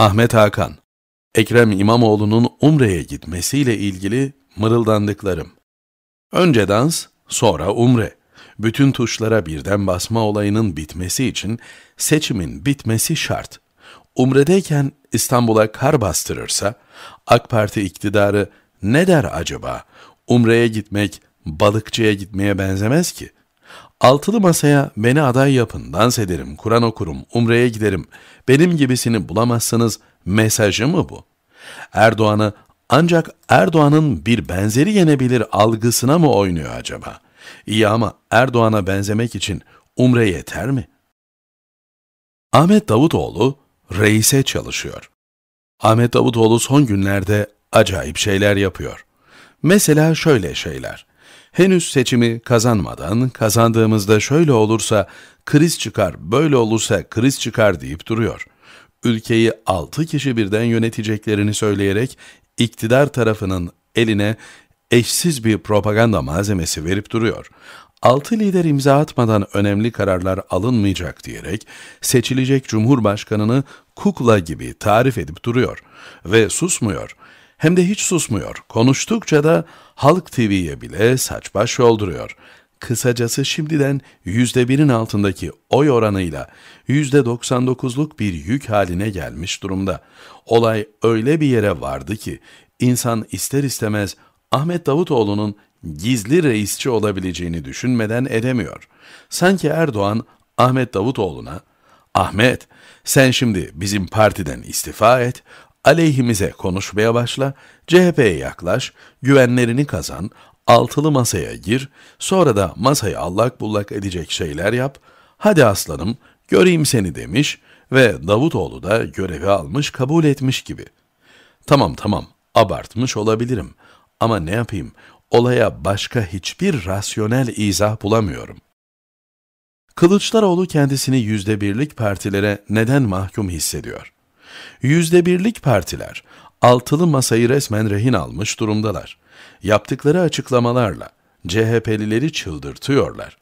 Ahmet Hakan Ekrem İmamoğlu'nun Umre'ye gitmesiyle ilgili mırıldandıklarım. Önce dans, sonra Umre. Bütün tuşlara birden basma olayının bitmesi için seçimin bitmesi şart. Umre'deyken İstanbul'a kar bastırırsa, AK Parti iktidarı ne der acaba? Umre'ye gitmek balıkçıya gitmeye benzemez ki. Altılı masaya beni aday yapın, dans ederim, Kur'an okurum, umreye giderim, benim gibisini bulamazsınız mesajı mı bu? Erdoğan'ı ancak Erdoğan'ın bir benzeri yenebilir algısına mı oynuyor acaba? İyi ama Erdoğan'a benzemek için umre yeter mi? Ahmet Davutoğlu reise çalışıyor. Ahmet Davutoğlu son günlerde acayip şeyler yapıyor. Mesela şöyle şeyler. Henüz seçimi kazanmadan kazandığımızda şöyle olursa kriz çıkar, böyle olursa kriz çıkar deyip duruyor. Ülkeyi altı kişi birden yöneteceklerini söyleyerek iktidar tarafının eline eşsiz bir propaganda malzemesi verip duruyor. Altı lider imza atmadan önemli kararlar alınmayacak diyerek seçilecek cumhurbaşkanını kukla gibi tarif edip duruyor ve susmuyor. Hem de hiç susmuyor. Konuştukça da Halk TV'ye bile saç baş yolduruyor. Kısacası şimdiden %1'in altındaki oy oranıyla %99'luk bir yük haline gelmiş durumda. Olay öyle bir yere vardı ki insan ister istemez Ahmet Davutoğlu'nun gizli reisçi olabileceğini düşünmeden edemiyor. Sanki Erdoğan Ahmet Davutoğlu'na Ahmet, sen şimdi bizim partiden istifa et, aleyhimize konuşmaya başla, CHP'ye yaklaş, güvenlerini kazan, altılı masaya gir, sonra da masayı allak bullak edecek şeyler yap, hadi aslanım göreyim seni demiş ve Davutoğlu da görevi almış kabul etmiş gibi. Tamam tamam abartmış olabilirim ama ne yapayım olaya başka hiçbir rasyonel izah bulamıyorum. Kılıçdaroğlu kendisini yüzde birlik partilere neden mahkum hissediyor? Yüzde birlik partiler altılı masayı resmen rehin almış durumdalar. Yaptıkları açıklamalarla CHP'lileri çıldırtıyorlar.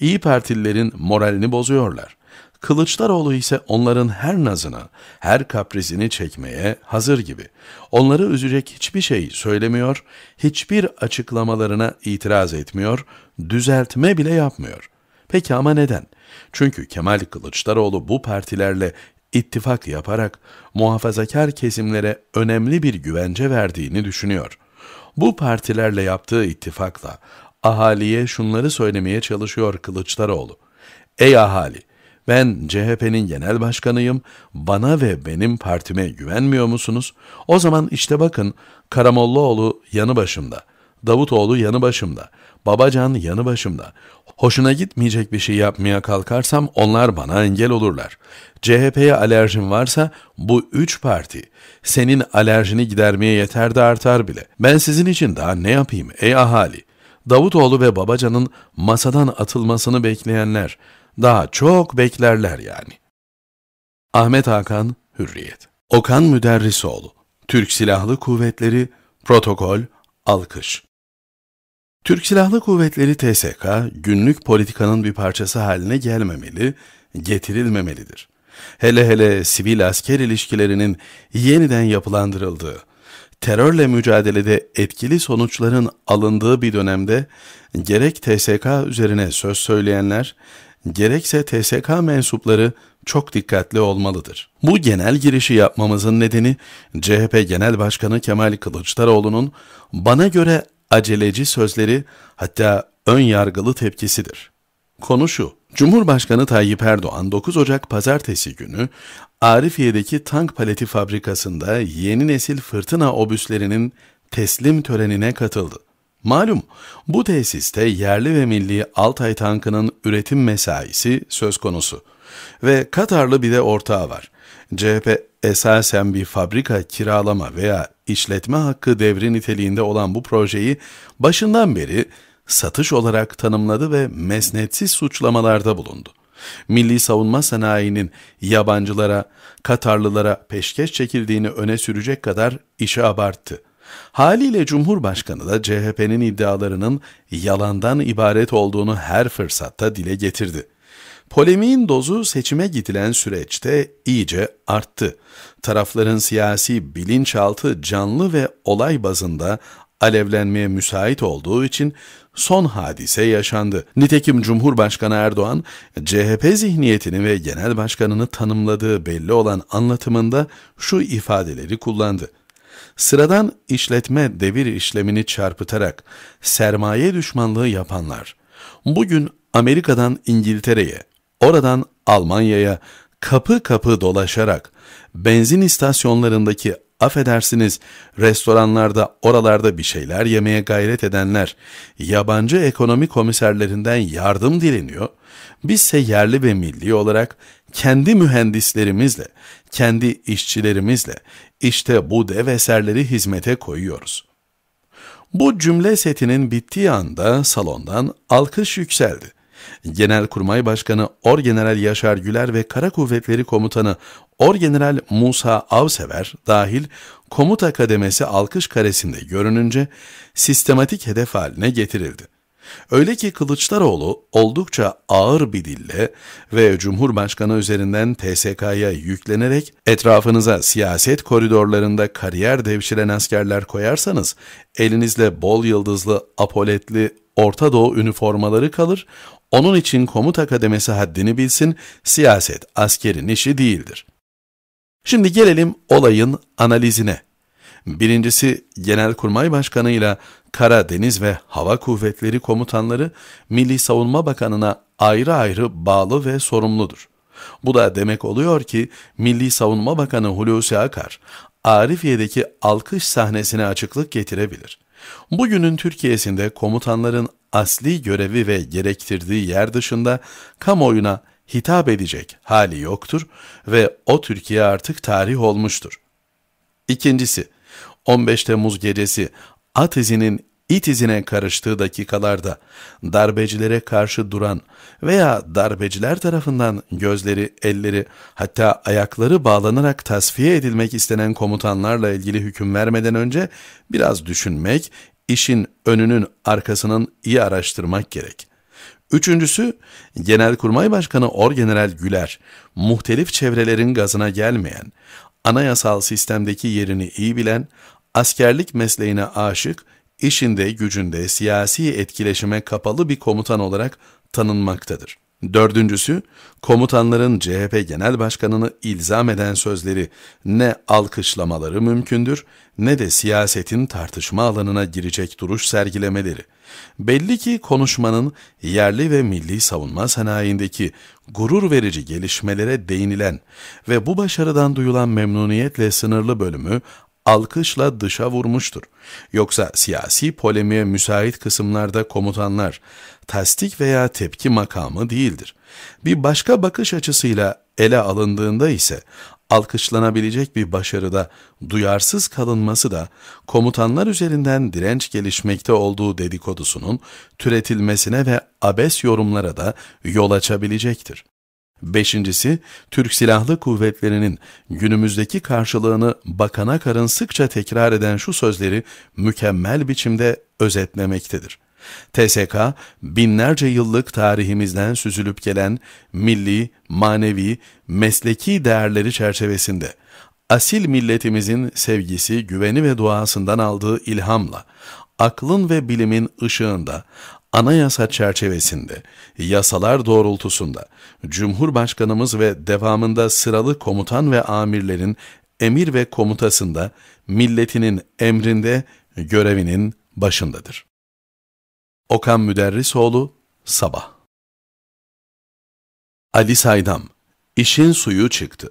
İyi Partililerin moralini bozuyorlar. Kılıçdaroğlu ise onların her nazını, her kaprizini çekmeye hazır gibi. Onları üzecek hiçbir şey söylemiyor, hiçbir açıklamalarına itiraz etmiyor, düzeltme bile yapmıyor. Peki ama neden? Çünkü Kemal Kılıçdaroğlu bu partilerle ittifak yaparak muhafazakar kesimlere önemli bir güvence verdiğini düşünüyor. Bu partilerle yaptığı ittifakla ahaliye şunları söylemeye çalışıyor Kılıçdaroğlu. Ey ahali! Ben CHP'nin genel başkanıyım, bana ve benim partime güvenmiyor musunuz? O zaman işte bakın Karamollaoğlu yanı başımda, Davutoğlu yanı başımda, Babacan yanı başımda. Hoşuna gitmeyecek bir şey yapmaya kalkarsam onlar bana engel olurlar. CHP'ye alerjin varsa bu üç parti senin alerjini gidermeye yeter de artar bile. Ben sizin için daha ne yapayım ey ahali? Davutoğlu ve Babacan'ın masadan atılmasını bekleyenler daha çok beklerler yani. Ahmet Hakan Hürriyet Okan Müderrisoğlu Türk Silahlı Kuvvetleri Protokol Alkış Türk Silahlı Kuvvetleri TSK, günlük politikanın bir parçası haline gelmemeli, getirilmemelidir. Hele hele sivil asker ilişkilerinin yeniden yapılandırıldığı, terörle mücadelede etkili sonuçların alındığı bir dönemde gerek TSK üzerine söz söyleyenler, gerekse TSK mensupları çok dikkatli olmalıdır. Bu genel girişi yapmamızın nedeni CHP Genel Başkanı Kemal Kılıçdaroğlu'nun bana göre aceleci sözleri hatta ön yargılı tepkisidir. Konu şu, Cumhurbaşkanı Tayyip Erdoğan 9 Ocak Pazartesi günü Arifiye'deki tank paleti fabrikasında yeni nesil fırtına obüslerinin teslim törenine katıldı. Malum bu tesiste yerli ve milli Altay tankının üretim mesaisi söz konusu ve Katarlı bir de ortağı var. CHP esasen bir fabrika, kiralama veya işletme hakkı devri niteliğinde olan bu projeyi başından beri satış olarak tanımladı ve mesnetsiz suçlamalarda bulundu. Milli savunma sanayinin yabancılara, Katarlılara peşkeş çekildiğini öne sürecek kadar işi abarttı. Haliyle Cumhurbaşkanı da CHP'nin iddialarının yalandan ibaret olduğunu her fırsatta dile getirdi. Polemiğin dozu seçime gidilen süreçte iyice arttı. Tarafların siyasi bilinçaltı canlı ve olay bazında alevlenmeye müsait olduğu için son hadise yaşandı. Nitekim Cumhurbaşkanı Erdoğan, CHP zihniyetini ve genel başkanını tanımladığı belli olan anlatımında şu ifadeleri kullandı. Sıradan işletme devir işlemini çarpıtarak sermaye düşmanlığı yapanlar, bugün Amerika'dan İngiltere'ye, Oradan Almanya'ya kapı kapı dolaşarak benzin istasyonlarındaki affedersiniz restoranlarda oralarda bir şeyler yemeye gayret edenler yabancı ekonomi komiserlerinden yardım dileniyor. Bizse yerli ve milli olarak kendi mühendislerimizle, kendi işçilerimizle işte bu dev eserleri hizmete koyuyoruz. Bu cümle setinin bittiği anda salondan alkış yükseldi. Genelkurmay Başkanı Orgeneral Yaşar Güler ve Kara Kuvvetleri Komutanı Orgeneral Musa Avsever dahil komuta kademesi alkış karesinde görününce sistematik hedef haline getirildi. Öyle ki Kılıçdaroğlu oldukça ağır bir dille ve Cumhurbaşkanı üzerinden TSK'ya yüklenerek etrafınıza siyaset koridorlarında kariyer devşiren askerler koyarsanız elinizle bol yıldızlı apoletli Orta Doğu üniformaları kalır, onun için komuta kademesi haddini bilsin, siyaset askerin işi değildir. Şimdi gelelim olayın analizine. Birincisi Genelkurmay Başkanı ile Kara, Deniz ve Hava Kuvvetleri Komutanları Milli Savunma Bakanı'na ayrı ayrı bağlı ve sorumludur. Bu da demek oluyor ki Milli Savunma Bakanı Hulusi Akar, Arifiye'deki alkış sahnesine açıklık getirebilir. Bugünün Türkiye'sinde komutanların asli görevi ve gerektirdiği yer dışında kamuoyuna hitap edecek hali yoktur ve o Türkiye artık tarih olmuştur. İkincisi, 15 Temmuz gecesi at izinin it izine karıştığı dakikalarda darbecilere karşı duran veya darbeciler tarafından gözleri, elleri hatta ayakları bağlanarak tasfiye edilmek istenen komutanlarla ilgili hüküm vermeden önce biraz düşünmek, işin önünün arkasının iyi araştırmak gerek. Üçüncüsü, Genelkurmay Başkanı Orgeneral Güler, muhtelif çevrelerin gazına gelmeyen, anayasal sistemdeki yerini iyi bilen, askerlik mesleğine aşık, işinde gücünde siyasi etkileşime kapalı bir komutan olarak tanınmaktadır. Dördüncüsü, komutanların CHP Genel Başkanı'nı ilzam eden sözleri ne alkışlamaları mümkündür ne de siyasetin tartışma alanına girecek duruş sergilemeleri. Belli ki konuşmanın yerli ve milli savunma sanayindeki gurur verici gelişmelere değinilen ve bu başarıdan duyulan memnuniyetle sınırlı bölümü alkışla dışa vurmuştur. Yoksa siyasi polemiğe müsait kısımlarda komutanlar tasdik veya tepki makamı değildir. Bir başka bakış açısıyla ele alındığında ise alkışlanabilecek bir başarıda duyarsız kalınması da komutanlar üzerinden direnç gelişmekte olduğu dedikodusunun türetilmesine ve abes yorumlara da yol açabilecektir. Beşincisi, Türk Silahlı Kuvvetleri'nin günümüzdeki karşılığını Bakana Kar'ın sıkça tekrar eden şu sözleri mükemmel biçimde özetlemektedir. TSK, binlerce yıllık tarihimizden süzülüp gelen milli, manevi, mesleki değerleri çerçevesinde asil milletimizin sevgisi, güveni ve duasından aldığı ilhamla, aklın ve bilimin ışığında anayasa çerçevesinde, yasalar doğrultusunda, Cumhurbaşkanımız ve devamında sıralı komutan ve amirlerin emir ve komutasında, milletinin emrinde, görevinin başındadır. Okan Müderrisoğlu, Sabah Ali Saydam, İşin suyu çıktı.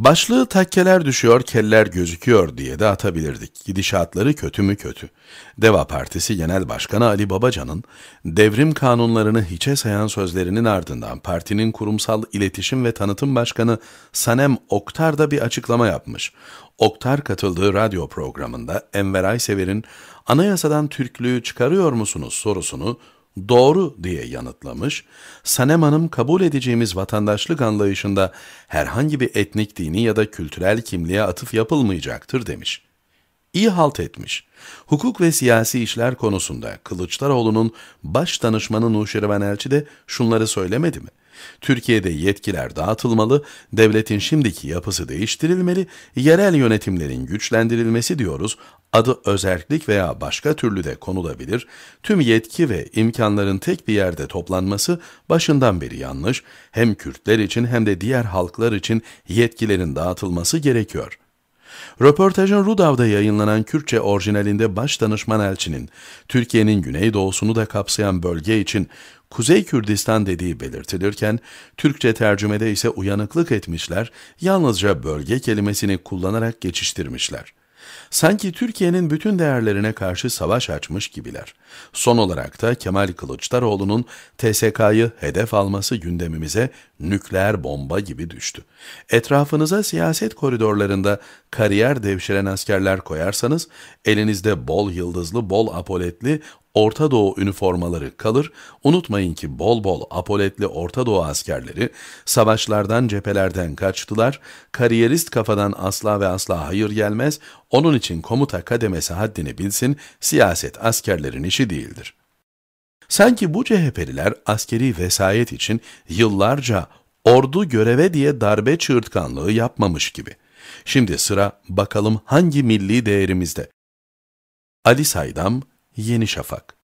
Başlığı takkeler düşüyor, keller gözüküyor diye de atabilirdik. Gidişatları kötü mü kötü. Deva Partisi Genel Başkanı Ali Babacan'ın devrim kanunlarını hiçe sayan sözlerinin ardından partinin kurumsal iletişim ve tanıtım başkanı Sanem Oktar da bir açıklama yapmış. Oktar katıldığı radyo programında Enver Aysever'in anayasadan Türklüğü çıkarıyor musunuz sorusunu doğru diye yanıtlamış, Sanem Hanım kabul edeceğimiz vatandaşlık anlayışında herhangi bir etnik dini ya da kültürel kimliğe atıf yapılmayacaktır demiş. İyi halt etmiş. Hukuk ve siyasi işler konusunda Kılıçdaroğlu'nun baş danışmanı Nuşirvan Elçi de şunları söylemedi mi? Türkiye'de yetkiler dağıtılmalı, devletin şimdiki yapısı değiştirilmeli, yerel yönetimlerin güçlendirilmesi diyoruz, adı özellik veya başka türlü de konulabilir, tüm yetki ve imkanların tek bir yerde toplanması başından beri yanlış, hem Kürtler için hem de diğer halklar için yetkilerin dağıtılması gerekiyor. Röportajın Rudav'da yayınlanan Kürtçe orijinalinde baş danışman elçinin, Türkiye'nin güneydoğusunu da kapsayan bölge için Kuzey Kürdistan dediği belirtilirken, Türkçe tercümede ise uyanıklık etmişler, yalnızca bölge kelimesini kullanarak geçiştirmişler. Sanki Türkiye'nin bütün değerlerine karşı savaş açmış gibiler. Son olarak da Kemal Kılıçdaroğlu'nun TSK'yı hedef alması gündemimize nükleer bomba gibi düştü. Etrafınıza siyaset koridorlarında kariyer devşiren askerler koyarsanız, elinizde bol yıldızlı, bol apoletli, Orta Doğu üniformaları kalır, unutmayın ki bol bol apoletli Orta Doğu askerleri savaşlardan cephelerden kaçtılar, kariyerist kafadan asla ve asla hayır gelmez, onun için komuta kademesi haddini bilsin, siyaset askerlerin işi değildir. Sanki bu CHP'liler askeri vesayet için yıllarca ordu göreve diye darbe çığırtkanlığı yapmamış gibi. Şimdi sıra bakalım hangi milli değerimizde? Ali Saydam, Yeni Şafak